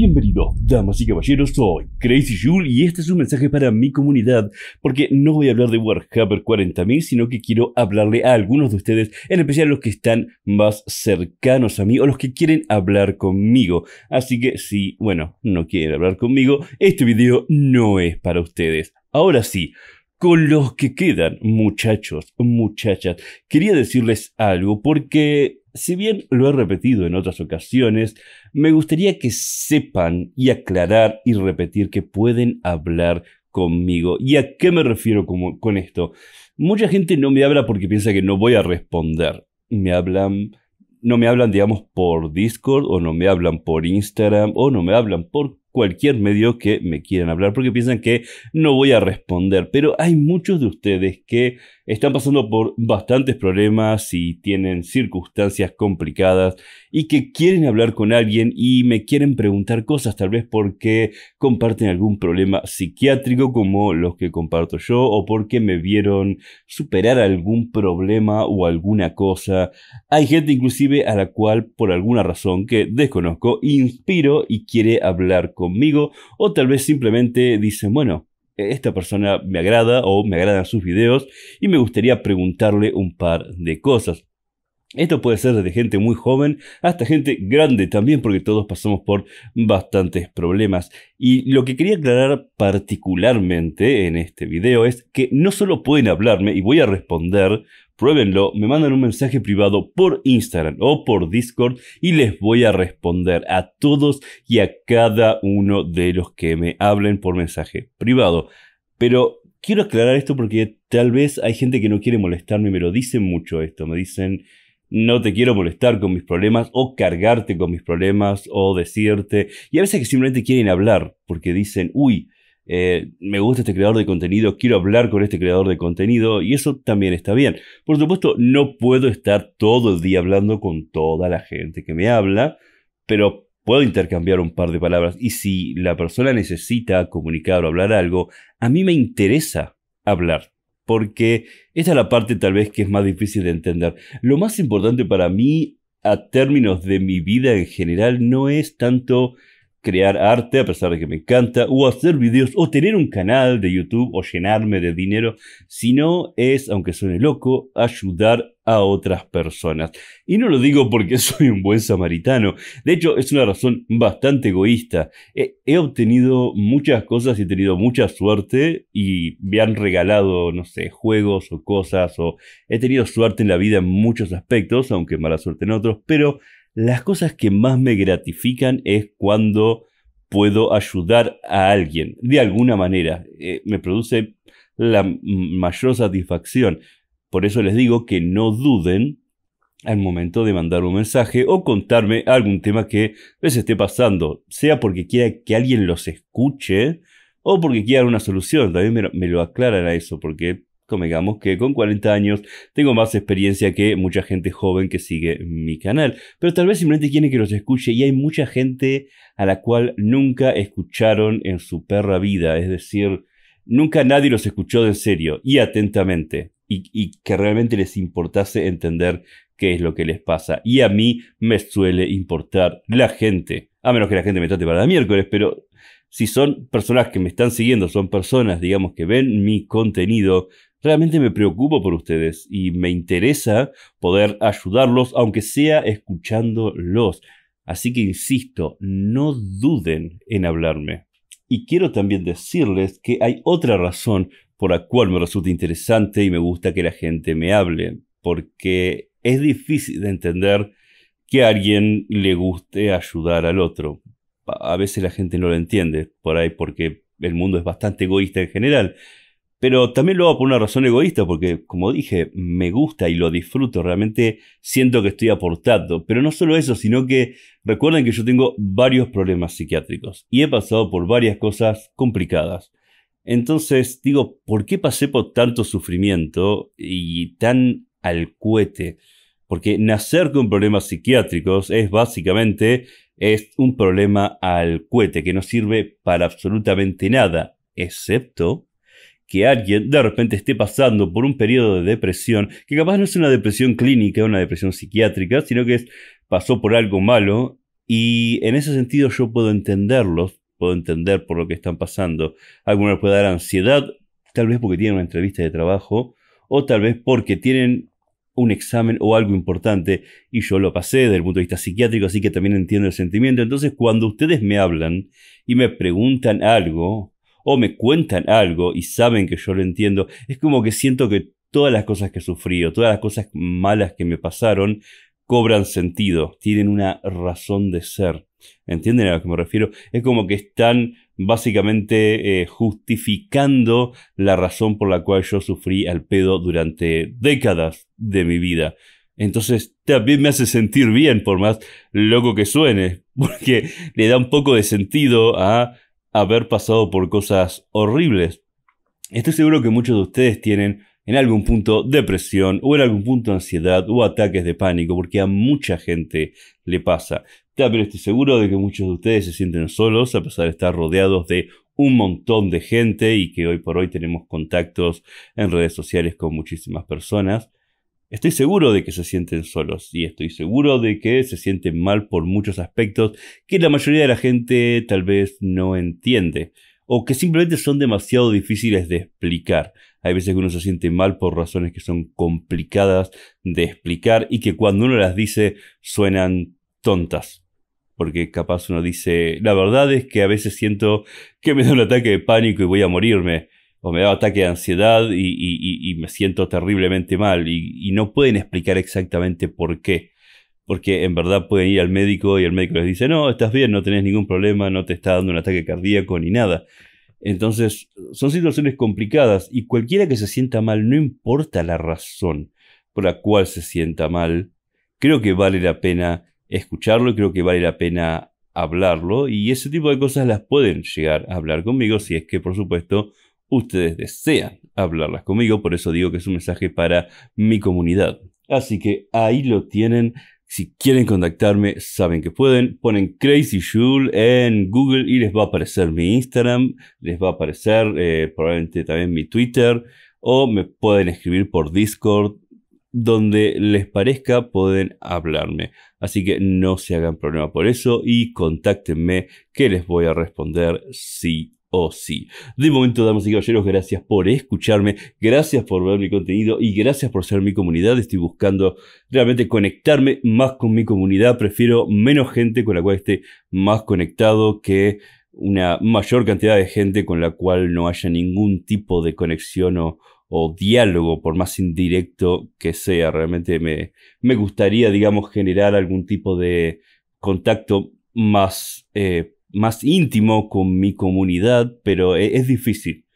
Bienvenidos, damas y caballeros, soy Crazy y este es un mensaje para mi comunidad, porque no voy a hablar de Warhammer 40.000, sino que quiero hablarle a algunos de ustedes, en especial los que están más cercanos a mí o los que quieren hablar conmigo. Así que si, bueno, no quieren hablar conmigo, este video no es para ustedes. Ahora sí, con los que quedan, muchachos, muchachas, quería decirles algo porque, si bien lo he repetido en otras ocasiones, me gustaría que sepan y aclarar y repetir que pueden hablar conmigo. ¿Y a qué me refiero con esto? Mucha gente no me habla porque piensa que no voy a responder. Me hablan, no me hablan, digamos, por Discord o no me hablan por Instagram o no me hablan por cualquier medio que me quieran hablar porque piensan que no voy a responder. Pero hay muchos de ustedes que están pasando por bastantes problemas y tienen circunstancias complicadas y que quieren hablar con alguien y me quieren preguntar cosas, tal vez porque comparten algún problema psiquiátrico como los que comparto yo o porque me vieron superar algún problema o alguna cosa. Hay gente inclusive a la cual por alguna razón que desconozco inspiro y quiere hablar conmigo o tal vez simplemente dicen, bueno, esta persona me agrada o me agradan sus videos y me gustaría preguntarle un par de cosas. Esto puede ser desde gente muy joven hasta gente grande también, porque todos pasamos por bastantes problemas. Y lo que quería aclarar particularmente en este video es que no solo pueden hablarme y voy a responder pruébenlo, me mandan un mensaje privado por Instagram o por Discord y les voy a responder a todos y a cada uno de los que me hablen por mensaje privado. Pero quiero aclarar esto porque tal vez hay gente que no quiere molestarme y me lo dicen mucho esto, me dicen... No te quiero molestar con mis problemas o cargarte con mis problemas o decirte. Y a veces que simplemente quieren hablar porque dicen, uy, eh, me gusta este creador de contenido, quiero hablar con este creador de contenido y eso también está bien. Por supuesto, no puedo estar todo el día hablando con toda la gente que me habla, pero puedo intercambiar un par de palabras y si la persona necesita comunicar o hablar algo, a mí me interesa hablar. Porque esta es la parte tal vez que es más difícil de entender. Lo más importante para mí a términos de mi vida en general no es tanto crear arte, a pesar de que me encanta, o hacer videos, o tener un canal de YouTube, o llenarme de dinero, sino es, aunque suene loco, ayudar a otras personas. Y no lo digo porque soy un buen samaritano, de hecho es una razón bastante egoísta. He, obtenido muchas cosas y he tenido mucha suerte y me han regalado, no sé, juegos o cosas, o he tenido suerte en la vida en muchos aspectos, aunque mala suerte en otros, pero las cosas que más me gratifican es cuando puedo ayudar a alguien, de alguna manera. Eh, me produce la mayor satisfacción. Por eso les digo que no duden al momento de mandar un mensaje o contarme algún tema que les esté pasando, sea porque quiera que alguien los escuche o porque quiera una solución. También me lo, aclaran a eso, porque Digamos que con 40 años tengo más experiencia que mucha gente joven que sigue mi canal, pero tal vez simplemente quieren que los escuche y hay mucha gente a la cual nunca escucharon en su perra vida, es decir, nunca nadie los escuchó de en serio y atentamente y, que realmente les importase entender qué es lo que les pasa. Y a mí me suele importar la gente, a menos que la gente me trate para miércoles, pero si son personas que me están siguiendo, son personas, digamos, que ven mi contenido, Realmente me preocupo por ustedes y me interesa poder ayudarlos, aunque sea escuchándolos. Así que insisto, no duden en hablarme. Y quiero también decirles que hay otra razón por la cual me resulta interesante y me gusta que la gente me hable, porque es difícil de entender que a alguien le guste ayudar al otro. A veces la gente no lo entiende, por ahí porque el mundo es bastante egoísta en general. Pero también lo hago por una razón egoísta, porque como dije, me gusta y lo disfruto, realmente siento que estoy aportando. Pero no solo eso, sino que recuerden que yo tengo varios problemas psiquiátricos y he pasado por varias cosas complicadas. Entonces digo, ¿por qué pasé por tanto sufrimiento y tan al cuete? Porque nacer con problemas psiquiátricos es básicamente es un problema al cuete que no sirve para absolutamente nada, excepto que alguien de repente esté pasando por un periodo de depresión, que capaz no es una depresión clínica, una depresión psiquiátrica, sino que es, pasó por algo malo, y en ese sentido yo puedo entenderlos, puedo entender por lo que están pasando. Algunos puede dar ansiedad, tal vez porque tienen una entrevista de trabajo, o tal vez porque tienen un examen o algo importante, y yo lo pasé desde el punto de vista psiquiátrico, así que también entiendo el sentimiento. Entonces, cuando ustedes me hablan y me preguntan algo, o me cuentan algo y saben que yo lo entiendo, es como que siento que todas las cosas que sufrí o todas las cosas malas que me pasaron cobran sentido, tienen una razón de ser. ¿Entienden a lo que me refiero? Es como que están básicamente eh, justificando la razón por la cual yo sufrí al pedo durante décadas de mi vida. Entonces también me hace sentir bien, por más loco que suene, porque le da un poco de sentido a haber pasado por cosas horribles. Estoy seguro que muchos de ustedes tienen en algún punto depresión o en algún punto ansiedad o ataques de pánico, porque a mucha gente le pasa. Pero estoy seguro de que muchos de ustedes se sienten solos a pesar de estar rodeados de un montón de gente y que hoy por hoy tenemos contactos en redes sociales con muchísimas personas. Estoy seguro de que se sienten solos y estoy seguro de que se sienten mal por muchos aspectos que la mayoría de la gente tal vez no entiende o que simplemente son demasiado difíciles de explicar. Hay veces que uno se siente mal por razones que son complicadas de explicar y que cuando uno las dice suenan tontas. Porque capaz uno dice, la verdad es que a veces siento que me da un ataque de pánico y voy a morirme o me da ataque de ansiedad y, me siento terriblemente mal y, y, no pueden explicar exactamente por qué. Porque en verdad pueden ir al médico y el médico les dice, no, estás bien, no tenés ningún problema, no te está dando un ataque cardíaco ni nada. Entonces, son situaciones complicadas y cualquiera que se sienta mal, no importa la razón por la cual se sienta mal, creo que vale la pena escucharlo, creo que vale la pena hablarlo y ese tipo de cosas las pueden llegar a hablar conmigo si es que, por supuesto, ustedes desean hablarlas conmigo, por eso digo que es un mensaje para mi comunidad. Así que ahí lo tienen. Si quieren contactarme, saben que pueden. Ponen Crazy Jules en Google y les va a aparecer mi Instagram, les va a aparecer eh, probablemente también mi Twitter o me pueden escribir por Discord. Donde les parezca pueden hablarme. Así que no se hagan problema por eso y contáctenme que les voy a responder sí o sí. De momento, damas y caballeros, gracias por escucharme, gracias por ver mi contenido y gracias por ser mi comunidad. Estoy buscando realmente conectarme más con mi comunidad. Prefiero menos gente con la cual esté más conectado que una mayor cantidad de gente con la cual no haya ningún tipo de conexión o, diálogo, por más indirecto que sea. Realmente me, me gustaría, digamos, generar algún tipo de contacto más eh, más íntimo con mi comunidad, pero e, es, difícil.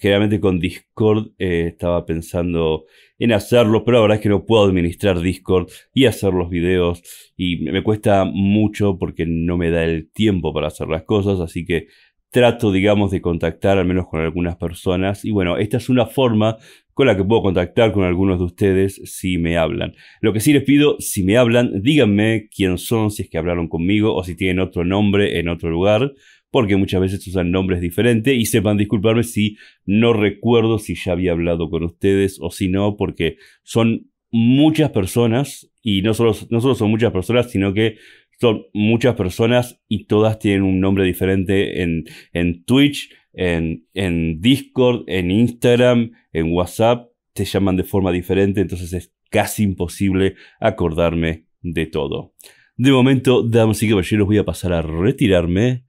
Generalmente con Discord eh, estaba pensando en hacerlo, pero la verdad es que no puedo administrar Discord y hacer los videos y me cuesta mucho porque no me da el tiempo para hacer las cosas, así que trato, digamos, de contactar al menos con algunas personas. Y bueno, esta es una forma con la que puedo contactar con algunos de ustedes si me hablan. Lo que sí les pido, si me hablan, díganme quién son, si es que hablaron conmigo o si tienen otro nombre en otro lugar, porque muchas veces usan nombres diferentes y sepan disculparme si no recuerdo si ya había hablado con ustedes o si no, porque son muchas personas y no solo, no solo son muchas personas, sino que son muchas personas y todas tienen un nombre diferente en, Twitch, en, en Discord, en Instagram, en WhatsApp, te llaman de forma diferente, entonces es casi imposible acordarme de todo. De momento, damas y caballeros, voy a pasar a retirarme.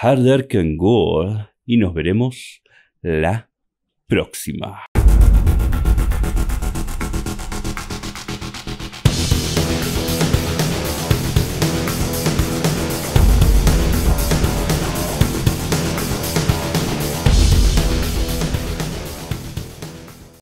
Harder can go. Y nos veremos la próxima.